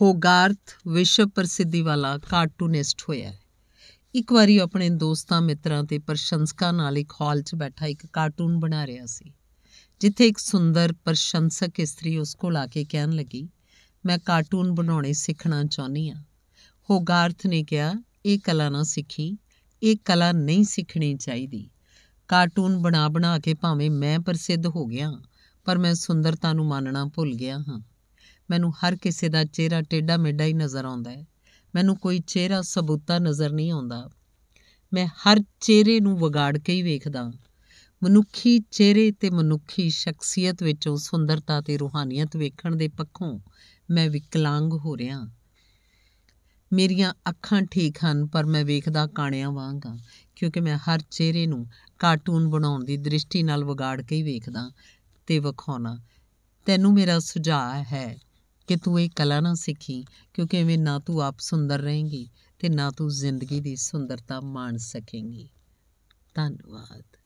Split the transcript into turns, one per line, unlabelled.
ਹੋਗਾਰਥ ਵਿਸ਼ਵ ਪ੍ਰਸਿੱਧੀ ਵਾਲਾ ਕਾਰਟੂਨਿਸਟ ਹੋਇਆ ਇੱਕ ਵਾਰੀ ਉਹ ਆਪਣੇ ਦੋਸਤਾਂ ਮਿੱਤਰਾਂ ਤੇ ਪ੍ਰਸ਼ੰਸਕਾਂ ਨਾਲ ਇੱਕ ਹਾਲ 'ਚ ਬੈਠਾ ਇੱਕ ਕਾਰਟੂਨ ਬਣਾ ਰਿਹਾ ਸੀ ਜਿੱਥੇ ਇੱਕ ਸੁੰਦਰ ਪ੍ਰਸ਼ੰਸਕ ਇਸਤਰੀ ਉਸ ਕੋਲ ਆ ਕੇ ਕਹਿਣ ਲੱਗੀ ਮੈਂ ਕਾਰਟੂਨ ਬਣਾਉਣੇ ਸਿੱਖਣਾ ਚਾਹੁੰਦੀ ਹਾਂ ਹੋਗਾਰਥ ਨੇ ਕਿਹਾ ਇਹ ਕਲਾ ਨਾ ਸਿੱਖੀ ਇਹ ਕਲਾ ਨਹੀਂ ਸਿੱਖਣੀ ਚਾਹੀਦੀ ਕਾਰਟੂਨ ਬਣਾ ਬਣਾ ਕੇ ਭਾਵੇਂ ਮੈਂ ਪ੍ਰਸਿੱਧ ਹੋ ਗਿਆ ਪਰ ਮੈਂ ਸੁੰਦਰਤਾ ਨੂੰ ਮੰਨਣਾ ਭੁੱਲ ਗਿਆ ਹਾਂ ਮੈਨੂੰ ਹਰ ਕਿਸੇ ਦਾ ਚਿਹਰਾ ਟੇਡਾ ਮੇਡਾ ਹੀ ਨਜ਼ਰ ਆਉਂਦਾ ਹੈ ਮੈਨੂੰ ਕੋਈ ਚਿਹਰਾ ਸਬੂਤਾ ਨਜ਼ਰ ਨਹੀਂ ਆਉਂਦਾ ਮੈਂ ਹਰ ਚਿਹਰੇ ਨੂੰ ਵਿਗਾੜ ਕੇ ਹੀ ਵੇਖਦਾ ਮਨੁੱਖੀ ਚਿਹਰੇ ਤੇ ਮਨੁੱਖੀ ਸ਼ਖਸੀਅਤ ਵਿੱਚੋਂ ਸੁੰਦਰਤਾ ਤੇ ਰੂਹਾਨੀਅਤ ਵੇਖਣ ਦੇ ਪੱਖੋਂ ਮੈਂ ਵਿਕਲਾਂਗ ਹੋ ਰਿਹਾ ਮੇਰੀਆਂ ਅੱਖਾਂ ਠੀਕ ਹਨ ਪਰ ਮੈਂ ਵੇਖਦਾ ਕਾਣਿਆਂ ਵਾਂਗ ਹਾਂ ਕਿਉਂਕਿ ਮੈਂ ਹਰ ਚਿਹਰੇ ਨੂੰ ਕਾਰਟੂਨ ਬਣਾਉਣ ਦੀ ਦ੍ਰਿਸ਼ਟੀ ਨਾਲ ਵਿਗਾੜ ਕੇ ਹੀ ਵੇਖਦਾ ਤੇ ਵਿਖਾਉਣਾ ਤੈਨੂੰ ਮੇਰਾ ਸੁਝਾਅ ਹੈ ਕਿ ਤੂੰ ਇਹ ਕਲਾ ਨਾ ਸਿੱਖੀ ਕਿਉਂਕਿ ਐਵੇਂ ਨਾ ਤੂੰ ਆਪ ਸੁੰਦਰ ਰਹੇਂਗੀ ਤੇ ਨਾ ਤੂੰ ਜ਼ਿੰਦਗੀ ਦੀ ਸੁੰਦਰਤਾ ਮਾਣ ਸਕੇਂਗੀ ਧੰਨਵਾਦ